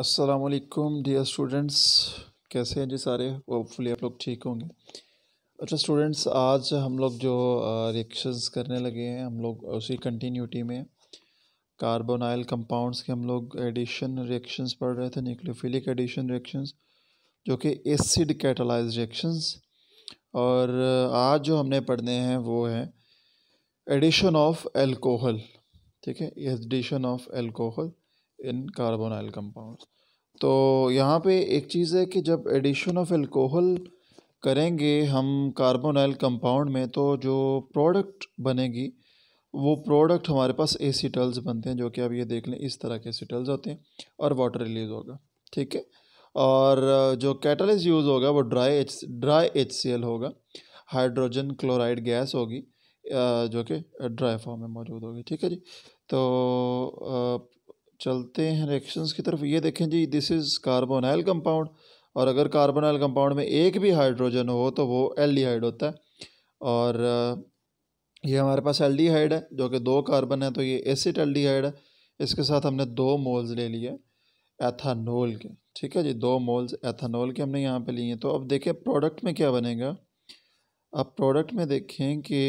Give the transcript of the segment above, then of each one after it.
अस्सलाम वालेकुम dear students कैसे हैं जी सारे होपफुली आप लोग ठीक होंगे अच्छा स्टूडेंट्स आज हम लोग जो रिएक्शंस करने लगे हैं हम लोग उसी कंटिन्यूटी में कार्बोनाइल कंपाउंड्स के हम लोग एडिशन रिएक्शंस पढ़ रहे थे न्यूक्लियोफिलिक एडिशन रिएक्शंस जो कि एसिड कैटलाइज रिएक्शंस और आज जो हमने पढ़ने हैं वो है एडिशन ऑफ एल्कोहल ठीक है addition of alcohol in carbonyl compounds तो यहाँ पे एक चीज़ है कि जब एडिशन ऑफ एल्कोहल करेंगे हम कार्बोनाइल कंपाउंड में तो जो प्रोडक्ट बनेगी वो प्रोडक्ट हमारे पास एसीटल्स बनते हैं जो कि आप ये देख लें इस तरह के एसीटल्स होते हैं और वाटर रिलीज होगा ठीक है और जो कैटलिस्ट यूज़ होगा वो dry H dry H C L होगा हाइड्रोजन क्लोराइड गैस होगी जो कि ड्राई फॉर्म में मौजूद होगी ठीक है जी तो चलते हैं रिएक्शंस की तरफ ये देखें जी दिस इज़ कार्बोनाइल कंपाउंड और अगर कार्बोनाइल कंपाउंड में एक भी हाइड्रोजन हो तो वो एल्डिहाइड होता है और ये हमारे पास एल्डिहाइड है जो कि दो कार्बन है तो ये एसिड एल्डिहाइड है इसके साथ हमने दो मोल्स ले लिए एथानोल के ठीक है जी दो मोल्स एथानोल के हमने यहाँ पे लिए तो अब देखें प्रोडक्ट में क्या बनेगा अब प्रोडक्ट में देखें कि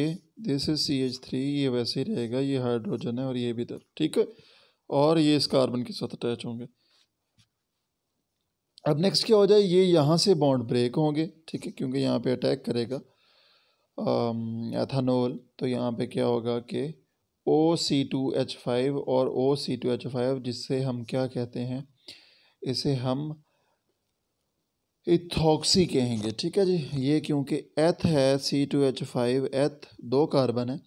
this is C H three ये वैसे ही रहेगा ये हाइड्रोजन है और ये भी तो ठीक है और ये इस कार्बन के साथ अटैच होंगे अब नेक्स्ट क्या हो जाए ये यहाँ से बॉन्ड ब्रेक होंगे ठीक है क्योंकि यहाँ पे अटैक करेगा एथानोल तो यहाँ पे क्या होगा कि O C two H five और O C two H five जिससे हम क्या कहते हैं इसे हम इथॉक्सी कहेंगे ठीक है जी ये क्योंकि एथ है सी टू एच फाइव एथ दो कार्बन है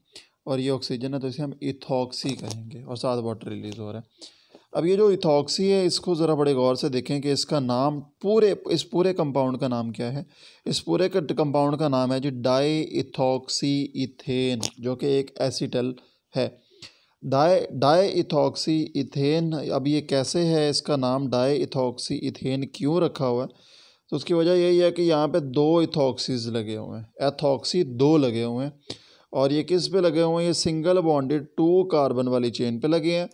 और ये ऑक्सीजन है तो इसे हम इथॉक्सी कहेंगे और साथ वाटर रिलीज हो रहा है अब ये जो इथॉक्सी है इसको ज़रा बड़े गौर से देखें कि इसका नाम पूरे इस पूरे कंपाउंड का नाम क्या है इस पूरे कंपाउंड का नाम है जी डाई इथॉक्सी इथेन जो कि एक एसिटल है डाई डाई इथॉक्सी इथेन अब ये कैसे है इसका नाम डाई इथॉक्सी इथेन क्यों रखा हुआ है तो उसकी वजह यही है कि यहाँ पर दो इथॉक्सीज लगे हुए हैं एथॉक्सी दो लगे हुए हैं और ये किस पे लगे हुए हैं ये सिंगल बॉन्डेड टू कार्बन वाली चेन पे लगे हैं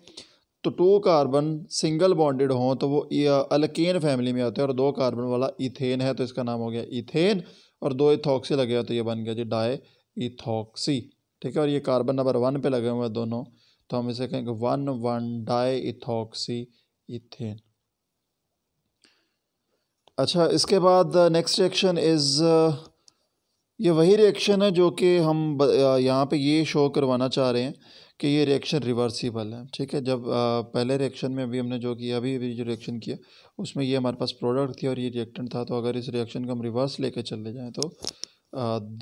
तो टू कार्बन सिंगल बॉन्डेड हों तो वो अलकेन फैमिली में आते हैं और दो कार्बन वाला इथेन है तो इसका नाम हो गया इथेन और दो इथॉक्सी लगे हुए तो ये बन गया जी डाई इथॉक्सी ठीक है और ये कार्बन नंबर वन पे लगे हुए हैं दोनों तो हम इसे कहेंगे one one di ethoxy ethane अच्छा इसके बाद नेक्स्ट सेक्शन इज़ ये वही रिएक्शन है जो कि हम यहाँ पे ये शो करवाना चाह रहे हैं कि ये रिएक्शन रिवर्सिबल है ठीक है जब आ, पहले रिएक्शन में अभी हमने जो किया अभी अभी जो रिएक्शन किया उसमें ये हमारे पास प्रोडक्ट थी और ये रिएक्टेंट था तो अगर इस रिएक्शन को हम रिवर्स लेके चले जाएँ तो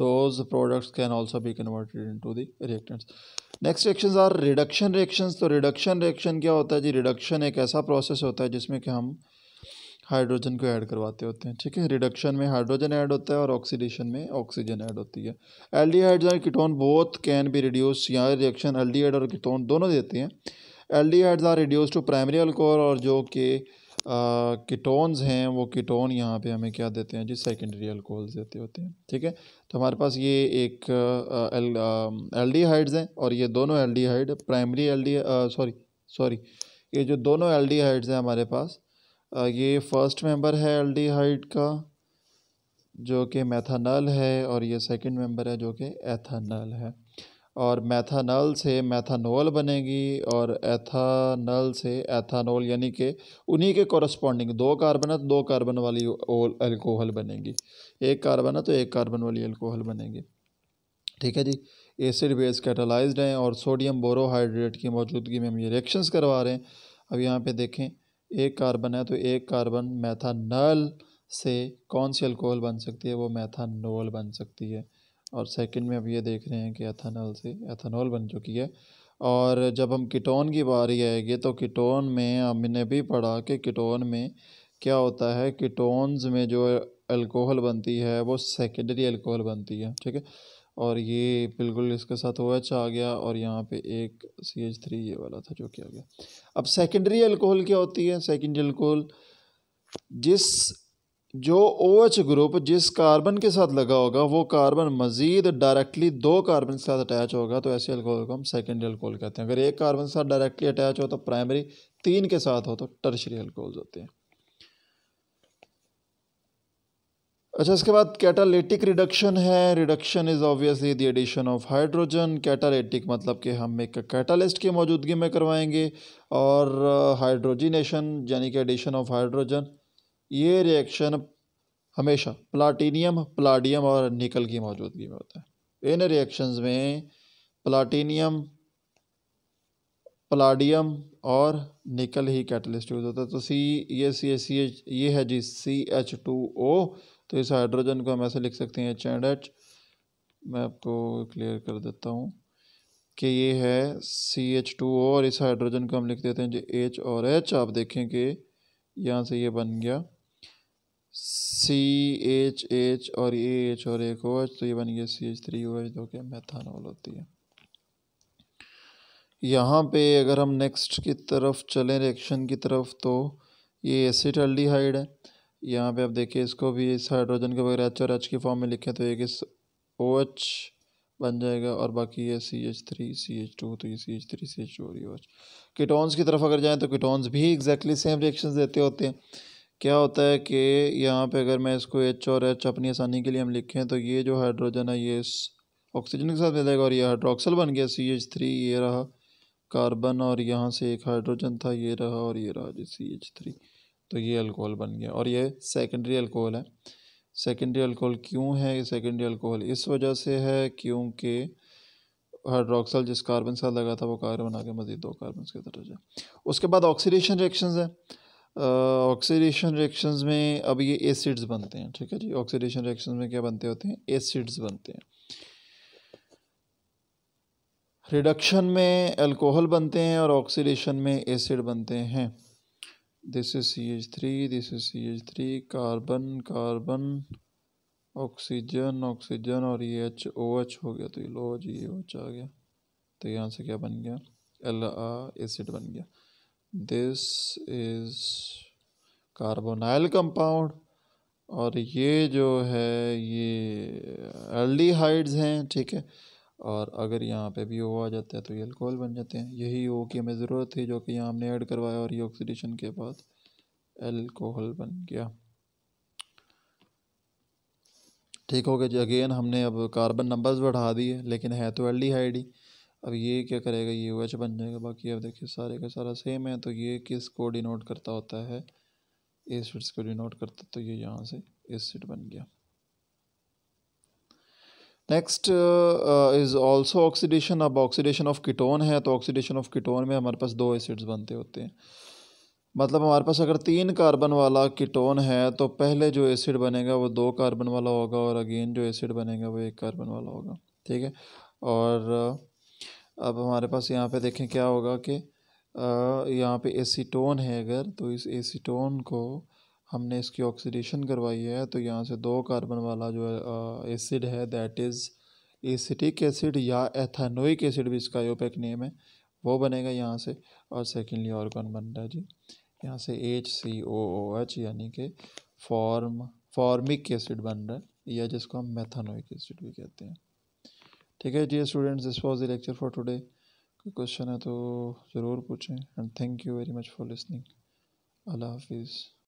those products can also be converted into the reactants next reactions are reduction reactions तो रिडक्शन रिएक्शन क्या होता है जी रिडक्शन एक ऐसा प्रोसेस होता है जिसमें कि हम हाइड्रोजन को ऐड करवाते होते हैं ठीक है रिडक्शन में हाइड्रोजन ऐड होता है और ऑक्सीडेशन में ऑक्सीजन ऐड होती है एल्डिहाइड्स और ketone both can be reduce यहाँ रिएक्शन एल्डिहाइड और कीटोन दोनों देते हैं aldehydes are reduce to primary alcohol और जो कि कीटोन्स हैं वो कीटोन यहाँ पे हमें क्या देते हैं जी सेकेंडरी अल्कोहल देते होते हैं ठीक है तो हमारे पास ये एक एल्डिहाइड्स हैं और ये दोनों aldehyde primary D sorry sorry ये जो दोनों एल्डिहाइड्स हैं हमारे पास ये फर्स्ट मेंबर है एल्डिहाइड का जो कि मैथानल है और ये सेकंड मेंबर है जो कि एथानल है और मैथानल से मैथानोल बनेगी और एथानल से एथानोल यानी कि उन्हीं के कॉरस्पॉन्डिंग दो कार्बन है तो दो कार्बन वाली अल्कोहल बनेगी एक कार्बन है तो एक कार्बन वाली अल्कोहल बनेगी ठीक है जी एसिड बेस कैटलाइज हैं और सोडियम बोरोहाइड्रेट की मौजूदगी में हम ये रिएक्शंस करवा रहे हैं अब यहाँ पे देखें एक कार्बन है तो एक कार्बन मैथानल से कौन सी अल्कोहल बन सकती है वो मैथानोल बन सकती है और सेकंड में अब ये देख रहे हैं कि एथानल से एथानोल बन चुकी है और जब हम कीटोन की बारी आएगी तो कीटोन में हमने भी पढ़ा कि कीटोन में क्या होता है कीटोन्स में जो अल्कोहल बनती है वो सेकेंडरी अल्कोहल बनती है ठीक है और ये बिल्कुल इसके साथ ओ एच आ गया और यहाँ पे एक सी एच थ्री ये वाला था जो कि आ गया अब सेकेंडरी अल्कोहल क्या होती है सेकेंडरी अल्कोहल जिस जो ओ OH एच ग्रुप जिस कार्बन के साथ लगा होगा वो कार्बन मज़ीद डायरेक्टली दो कार्बन के साथ अटैच होगा तो ऐसे अल्कोहल को हम सेकेंडरी अल्कोहल कहते हैं अगर एक कार्बन के साथ डायरेक्टली अटैच हो तो प्राइमरी तीन के साथ हो तो टर्शरी अल्कोहल्स होते हैं अच्छा इसके बाद कैटालिटिक रिडक्शन है reduction is obviously the addition of hydrogen catalytic मतलब कि हम एक कैटालिस्ट की मौजूदगी में करवाएंगे और हाइड्रोजिनेशन uh, यानी कि एडिशन ऑफ हाइड्रोजन ये रिएक्शन हमेशा प्लाटीनियम प्लाडियम और निकल की मौजूदगी में होता है इन रिएक्शन में प्लाटीनियम प्लाडियम और निकल ही कैटलिस्ट यूज़ होता है तो सी ये सी एच सी एच ये है जी सी एच टू ओ तो इस हाइड्रोजन को हम ऐसे लिख सकते हैं एच एंड एच मैं आपको क्लियर कर देता हूँ कि ये है सी एच टू ओ और इस हाइड्रोजन को हम लिख देते हैं जो एच और एच आप देखें कि यहाँ से ये बन गया सी एच एच और ए एच और एक ओ एच तो ये बन गया C H three O H जो कि मैथानोल होती है यहाँ पे अगर हम नेक्स्ट की तरफ चलें रिएक्शन की तरफ तो ये एसिड एल्डिहाइड है यहाँ पे आप देखिए इसको भी इस हाइड्रोजन के बगैर एच और एच के फॉर्म में लिखें तो एक इस ओ एच बन जाएगा और बाकी ये C H three C H two तो ये C H three C H two और ये एच कीटोन्स की तरफ अगर जाएँ तो कीटोन्स भी एग्जैक्टली सेम रिएक्शन देते होते हैं क्या होता है कि यहाँ पे अगर मैं इसको एच और एच अपनी आसानी के लिए हम लिखें तो ये जो हाइड्रोजन है ये ऑक्सीजन के साथ मिल जाएगा और ये हाइड्रोक्सल बन गया सी एच थ्री ये रहा कार्बन और यहाँ से एक हाइड्रोजन था ये रहा और ये रहा जी सी एच थ्री तो ये अल्कोहल बन गया और ये सेकेंडरी अल्कोहल है सेकेंडरी अल्कोहल क्यों है ये सेकेंडरी अल्कोहल इस वजह से है क्योंकि हाइड्रोक्सल जिस कार्बन से लगा था वो कार्बन आगे मजीद दो कार्बन के तरह जाए उसके बाद ऑक्सीडेशन रिएक्शन है ऑक्सीडेशन रिएक्शन में अब ये एसिड्स बनते हैं ठीक है जी ऑक्सीडेशन रिएक्शन में क्या बनते होते हैं एसिड्स बनते हैं रिडक्शन में अल्कोहल बनते हैं और ऑक्सीडेशन में एसिड बनते हैं this is C H three this is C H three carbon carbon oxygen oxygen और ये एच ओ एच हो गया तो ये लो जी ये एच आ गया तो यहाँ से क्या बन गया एल आ एसिड बन गया दिस इज़ कार्बोनाइल कंपाउंड और ये जो है ये एल्डिहाइड्स हैं ठीक है और अगर यहाँ पे भी ओ आ जाता है तो ये अल्कोहल बन जाते हैं यही ओ की हमें ज़रूरत थी जो कि यहाँ हमने ऐड करवाया और ये ऑक्सीडेशन के बाद एल्कोहल बन गया ठीक हो गया जी अगेन हमने अब कार्बन नंबर्स बढ़ा दिए लेकिन है तो एल ही अब ये क्या करेगा ये ओ एच बन जाएगा बाकी अब देखिए सारे का सारा सेम है तो ये किस को डिनोट करता होता है एसिड्स को डिनोट करता तो ये यहाँ से एसिड बन गया नेक्स्ट इज़ ऑल्सो ऑक्सीडेशन अब ऑक्सीडेशन ऑफ कीटोन है तो ऑक्सीडेशन ऑफ कीटोन में हमारे पास दो एसिड्स बनते होते हैं मतलब हमारे पास अगर तीन कार्बन वाला कीटोन है तो पहले जो एसिड बनेगा वो दो कार्बन वाला होगा और अगेन जो एसिड बनेगा वो एक कार्बन वाला होगा ठीक है और uh, अब हमारे पास यहाँ पे देखें क्या होगा कि uh, यहाँ पे एसीटोन है अगर तो इस एसीटोन को हमने इसकी ऑक्सीडेशन करवाई है तो यहाँ से दो कार्बन वाला जो एसिड है दैट इज़ एसिटिक एसिड या एथानोइक एसिड भी इसका यूपैक नेम है वो बनेगा यहाँ से और सेकेंडली ऑर्गन बन रहा है जी यहाँ से एच सी ओ ओ एच यानी कि फॉर्म फॉर्मिक एसिड बन रहा है या जिसको हम मेथानोइक एसिड भी कहते हैं ठीक है जी students this was the lecture for today कोई क्वेश्चन है तो ज़रूर पूछें and thank you very much for listening अल्लाह हाफिज़